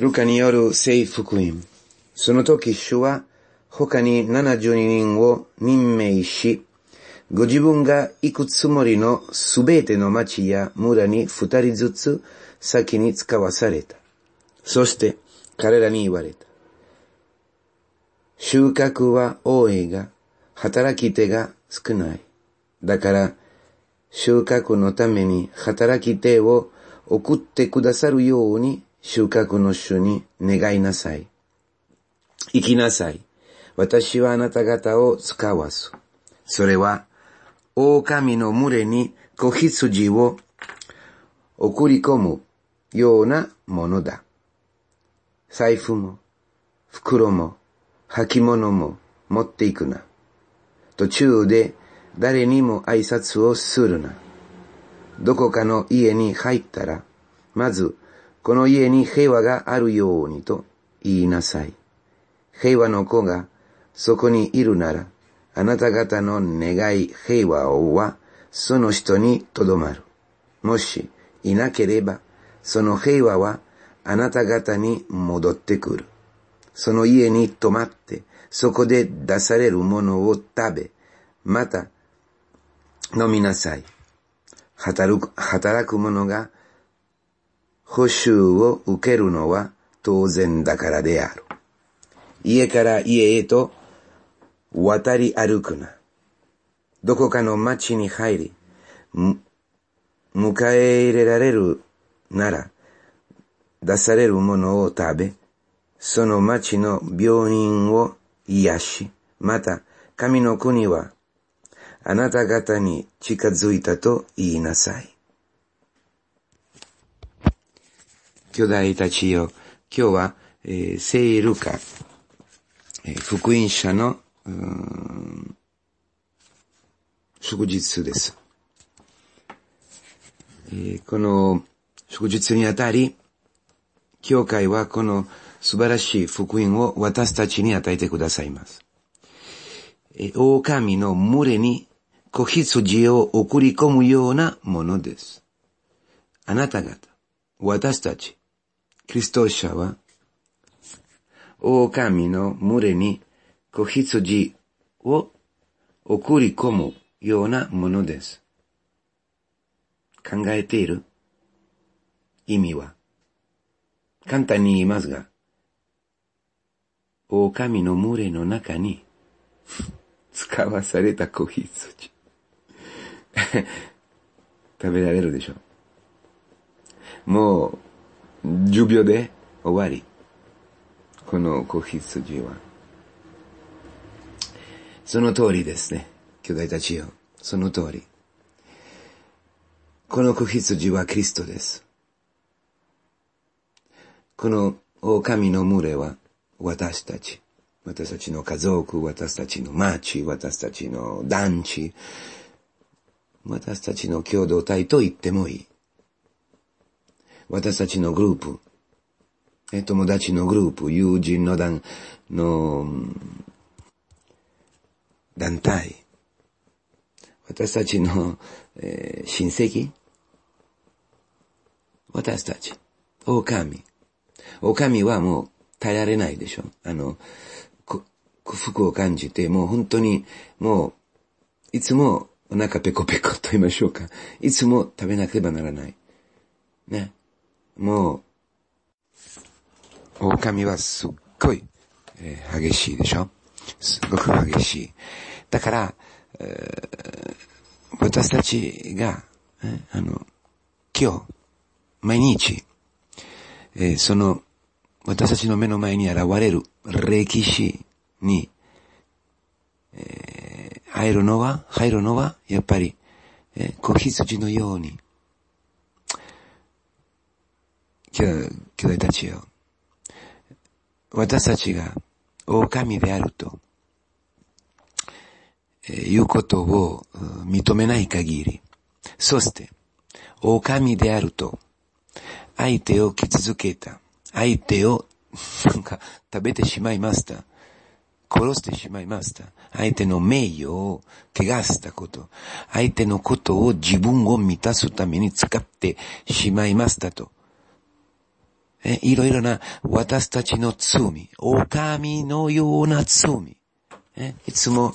ルカによる聖福音。その時主は他に72人を任命し、ご自分が行くつもりの全ての町や村に2人ずつ先に使わされた。そして彼らに言われた。収穫は多いが、働き手が少ない。だから、収穫のために働き手を送ってくださるように収穫の主に願いなさい。生きなさい。私はあなた方を使わす。それは、狼の群れに子羊を送り込むようなものだ。財布も、袋も、履物も持っていくな。途中で誰にも挨拶をするな。どこかの家に入ったら、まずこの家に平和があるようにと言いなさい。平和の子がそこにいるなら、あなた方の願い平和をはその人にとどまる。もしいなければ、その平和はあなた方に戻ってくる。その家に泊まって、そこで出されるものを食べ、また飲みなさい。働く働く者が補修を受けるのは当然だからである。家から家へと渡り歩くな。どこかの町に入り、迎え入れられるなら、出されるものを食べ、その町の病院を癒し、また、神の国は、あなた方に近づいたと言いなさい。巨大たちよ、今日は、えー、聖ルカ、えー、福音者の、うん、祝日です。えー、この祝日にあたり、教会はこの素晴らしい福音を私たちに与えてくださいます。えー、狼の群れに子羊を送り込むようなものです。あなた方、私たち、Cristochava, o cammino mureni kohitsuji o okurikomu ようなものです。考えている意味は、簡単に言いますが、狼の群れの中に使わされた小羊。食べられるでしょう。もう、10秒で終わり。この子羊は。その通りですね。兄弟たちよ。その通り。この子羊はキリストです。この狼の群れは私たち。私たちの家族、私たちの町、私たちの団地、私たちの共同体と言ってもいい。私たちのグループ、え友達のグループ、友人の団、の、団体、私たちの、えー、親戚、私たち、狼。狼はもう耐えられないでしょ。あの、服を感じて、もう本当に、もう、いつもお腹ペコペコと言いましょうか。いつも食べなければならない。ね。もう、狼はすっごい、えー、激しいでしょすごく激しい。だから、えー、私たちが、えー、あの、今日、毎日、えー、その、私たちの目の前に現れる歴史に、えー、入るのは、入るのは、やっぱり、えー、子羊のように、兄弟たちよ。私たちが狼であると、えー、いうことを認めない限り、そして、狼であると、相手を傷つけた。相手を、なんか、食べてしまいました。殺してしまいました。相手の名誉を汚したこと。相手のことを自分を満たすために使ってしまいましたと。えいろいろな私たちの罪、狼のような罪、えいつも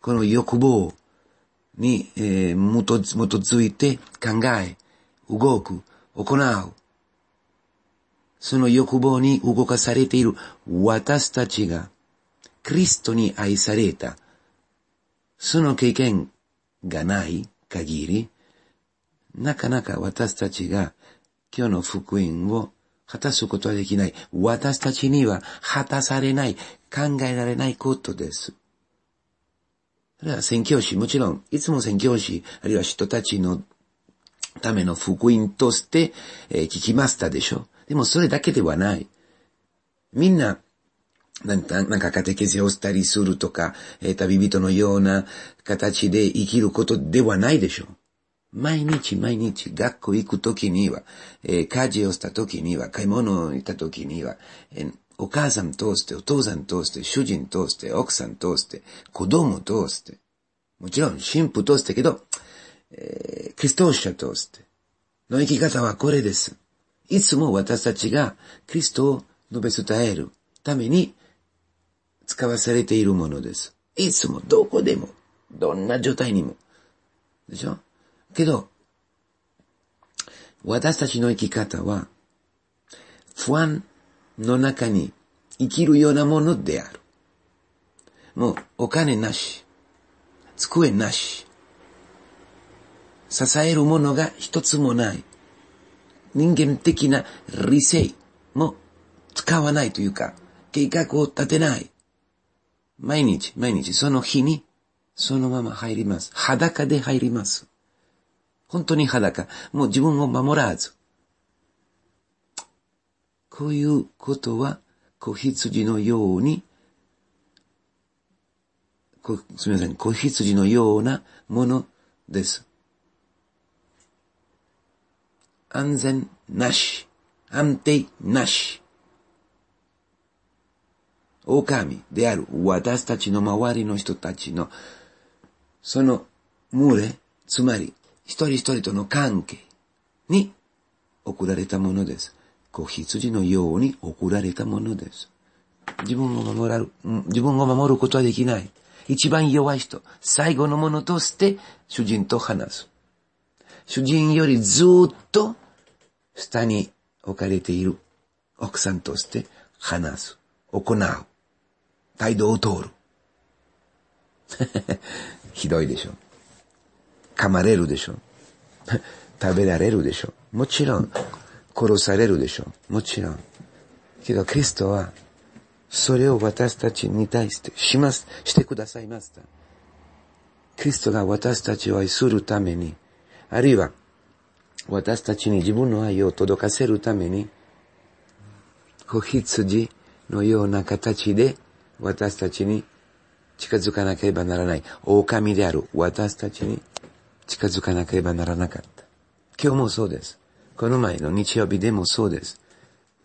この欲望に、えも基づいて考え、動く、行う。その欲望に動かされている私たちが、クリストに愛された、その経験がない限り、なかなか私たちが今日の福音を果たすことはできない。私たちには果たされない、考えられないことです。それは宣教師、もちろん、いつも宣教師、あるいは人たちのための福音として、えー、聞きましたでしょ。でもそれだけではない。みんな、なんか、なんか、カをしたりするとか、えー、旅人のような形で生きることではないでしょう。毎日毎日学校行くときには、えー、家事をしたときには、買い物を行ったときには、えー、お母さん通して、お父さん通して、主人通して、奥さん通して、子供通して、もちろん神父通してけど、えー、キリスト者通して、の生き方はこれです。いつも私たちがキリストを述べ伝えるために使わされているものです。いつもどこでも、どんな状態にも。でしょけど、私たちの生き方は、不安の中に生きるようなものである。もうお金なし、机なし、支えるものが一つもない。人間的な理性も使わないというか、計画を立てない。毎日、毎日、その日に、そのまま入ります。裸で入ります。本当に裸。もう自分を守らず。こういうことは、子羊のように、すみません、子羊のようなものです。安全なし。安定なし。狼である私たちの周りの人たちの、その群れ、つまり一人一人との関係に送られたものです。子羊のように送られたものです。自分を守らる、自分を守ることはできない。一番弱い人、最後のものとして主人と話す。主人よりずっと下に置かれている奥さんとして話す。行う。態度を通る。ひどいでしょう。噛まれるでしょ。食べられるでしょ。もちろん、殺されるでしょ。もちろん。けど、キリストは、それを私たちに対してします、してくださいました。キリストが私たちを愛するために、あるいは、私たちに自分の愛を届かせるために、子羊のような形で私たちに近づかなければならない。狼である私たちに近づかなければならなかった。今日もそうです。この前の日曜日でもそうです。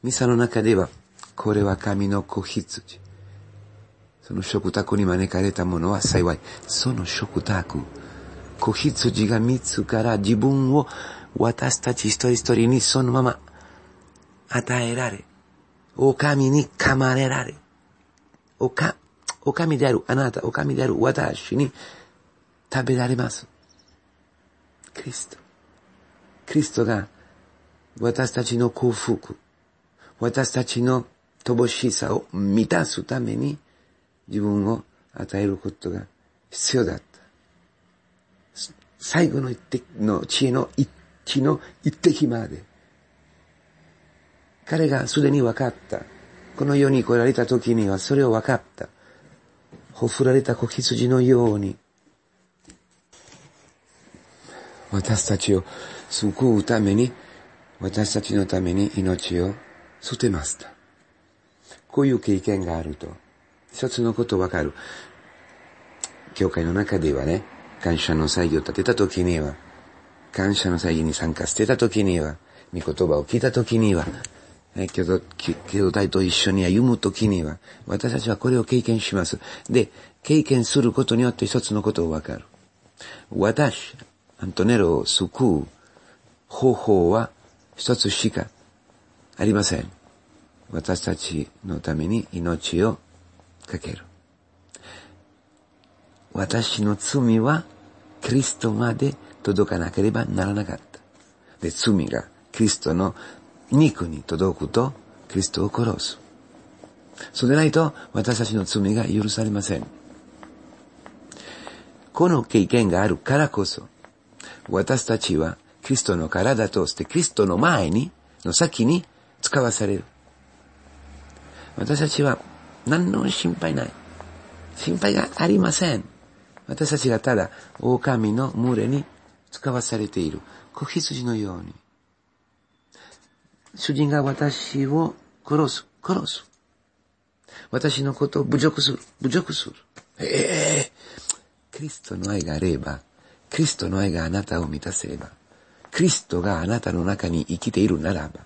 ミサの中では、これは神の子羊。その食卓に招かれたものは幸い。その食卓、子羊が自ら自分を私たち一人一人にそのまま与えられ、神に噛まれられ、おか、おかみであるあなた、お神である私に食べられます。クリスト。クリストが私たちの幸福、私たちの乏しさを満たすために自分を与えることが必要だった。最後の一滴の恵の一滴の一滴まで。彼がすでに分かった。この世に来られた時にはそれを分かった。ほふられた子羊のように私たちを救うために、私たちのために命を捨てました。こういう経験があると、一つのことわかる。教会の中ではね、感謝の祭儀を立てた時には、感謝の祭儀に参加してた時には、御言葉を聞いた時には、え、兄弟、兄と一緒に歩む時には、私たちはこれを経験します。で、経験することによって一つのことをわかる。私、アントネロを救う方法は一つしかありません。私たちのために命をかける。私の罪はクリストまで届かなければならなかった。で、罪がクリストの肉に届くと、クリストを殺す。そうでないと、私たちの罪が許されません。この経験があるからこそ、私たちはキリストの体としてキリストの前に、の先に使わされる。私たちは何の心配ない。心配がありません。私たちがただ狼の群れに使わされている。子羊のように。主人が私を殺す、殺す。私のことを侮辱する、侮辱する。ええー、キリストの愛があれば、クリストの愛があなたを満たせれば、クリストがあなたの中に生きているならば、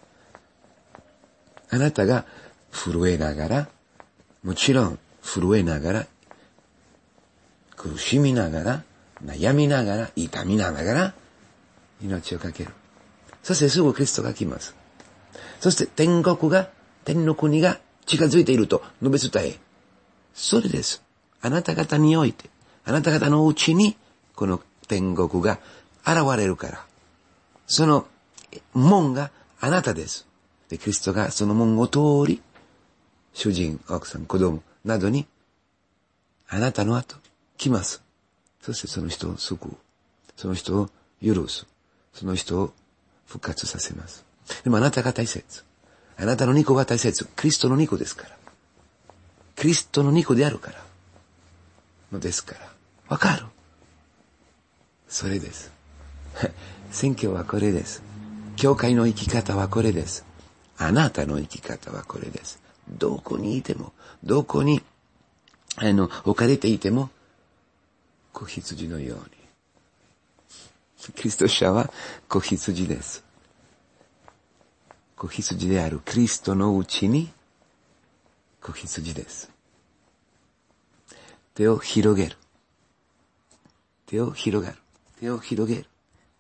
あなたが震えながら、もちろん震えながら、苦しみながら、悩みながら、痛みながら、命をかける。そしてすぐクリストが来ます。そして天国が、天の国が近づいていると述べ伝え。それです。あなた方において、あなた方のうちに、この天国が現れるから。その門があなたです。で、キリストがその門を通り、主人、奥さん、子供などに、あなたの後、来ます。そしてその人を救う。その人を許す。その人を復活させます。でもあなたが大切。あなたの肉が大切。キリストの肉ですから。キリストの肉であるから。のですから。わかるそれです。選挙はこれです。教会の生き方はこれです。あなたの生き方はこれです。どこにいても、どこに、あの、置かれていても、子羊のように。キリスト者は子羊です。子羊であるキリストのうちに、子羊です。手を広げる。手を広がる。手を広げる。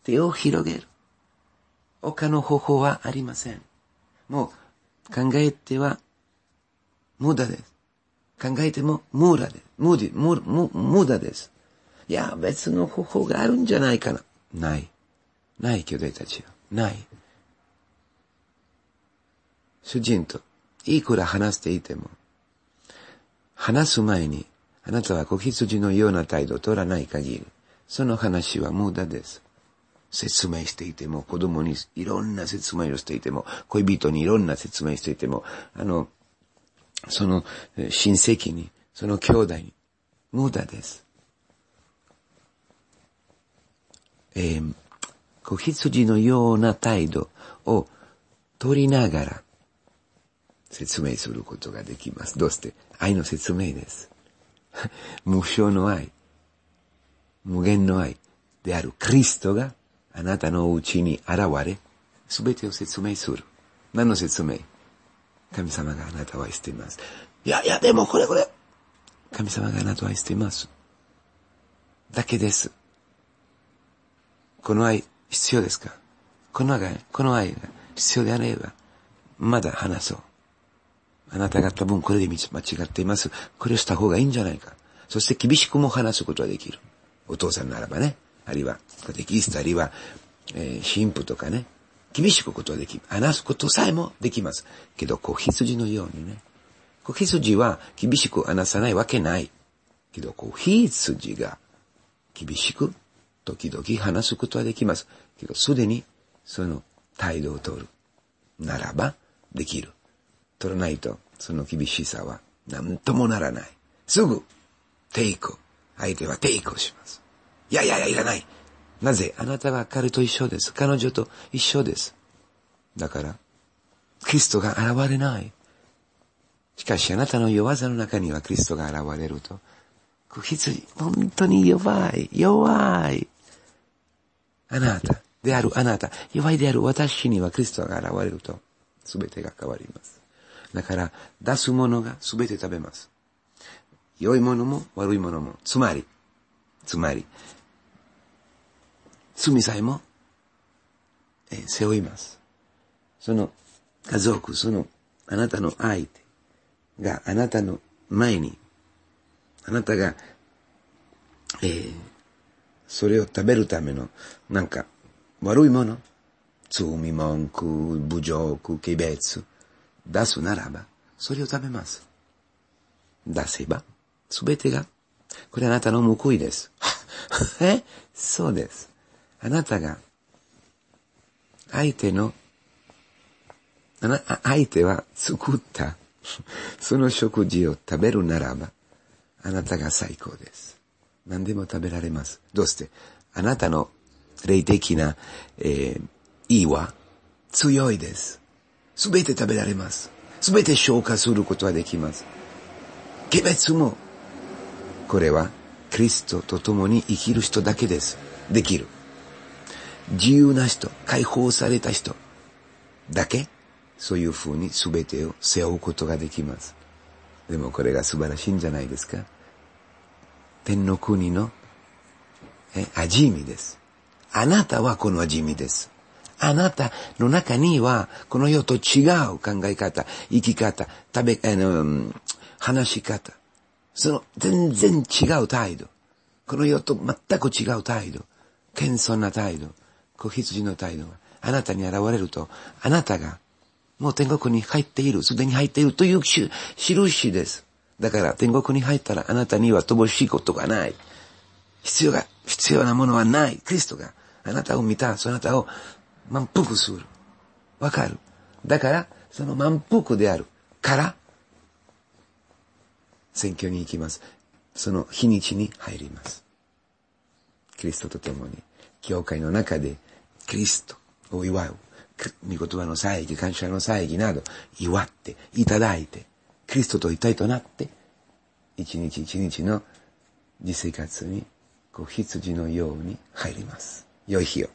手を広げる。他の方法はありません。もう考えては無駄です。考えても無駄です。無理、無、無、無駄です。いや、別の方法があるんじゃないかな。ない。ない、兄弟たちは。ない。主人といくら話していても、話す前に、あなたは小羊のような態度を取らない限り、その話は無駄です。説明していても、子供にいろんな説明をしていても、恋人にいろんな説明していても、あの、その親戚に、その兄弟に、無駄です。えー、子羊のような態度を取りながら説明することができます。どうして愛の説明です。無償の愛。無限の愛であるクリストがあなたのうちに現れ、すべてを説明する。何の説明神様があなたを愛しています。いやいや、でもこれこれ。神様があなたを愛しています。だけです。この愛必要ですかこの愛、この愛が必要であれば、まだ話そう。あなたが多分これで間違っています。これをした方がいいんじゃないか。そして厳しくも話すことはできる。お父さんならばね、あるいは、キリストあるいは、えー、父とかね、厳しくことはでき、話すことさえもできます。けど、子羊のようにね、子羊は厳しく話さないわけない。けど、子羊が厳しく時々話すことはできます。けど、すでにその態度を取る。ならば、できる。取らないと、その厳しさは何ともならない。すぐ、テイク。相手はテイクをします。いやいやいや、いらない。なぜあなたは彼と一緒です。彼女と一緒です。だから、キリストが現れない。しかしあなたの弱さの中にはキリストが現れると、羊、本当に弱い、弱い。あなた、であるあなた、弱いである私にはキリストが現れると、すべてが変わります。だから、出すものがすべて食べます。良いものも悪いものも、つまり、つまり、罪さえも、えー、背負います。その家族、そのあなたの相手があなたの前に、あなたが、えー、それを食べるための、なんか、悪いもの、罪文句、侮辱、軽蔑、出すならば、それを食べます。出せば、すべてが、これあなたの報いです。えそうです。あなたが、相手の、相手は作った、その食事を食べるならば、あなたが最高です。何でも食べられます。どうしてあなたの霊的な、えー、意は強いです。すべて食べられます。すべて消化することはできます。鬼滅もこれはキリストと共に生きる人だけです。できる。自由な人、解放された人だけ、そういう風に全てを背負うことができます。でもこれが素晴らしいんじゃないですか。天の国の、え、味見です。あなたはこの味見です。あなたの中には、この世と違う考え方、生き方、食べ、あの、話し方、その全然違う態度。この世と全く違う態度。謙遜な態度。子羊の態度があなたに現れると、あなたがもう天国に入っている、すでに入っているというし、印です。だから天国に入ったらあなたには乏しいことがない。必要が、必要なものはない。クリストがあなたを見た、そなたを満腹する。わかる。だから、その満腹であるから、選挙に行きます。その日にちに入ります。キリストと共に、教会の中で、キリストを祝う、御言葉の祭儀、感謝の祭儀など、祝って、いただいて、キリストと一体となって、一日一日の実生活に、こう、羊のように入ります。良い日を。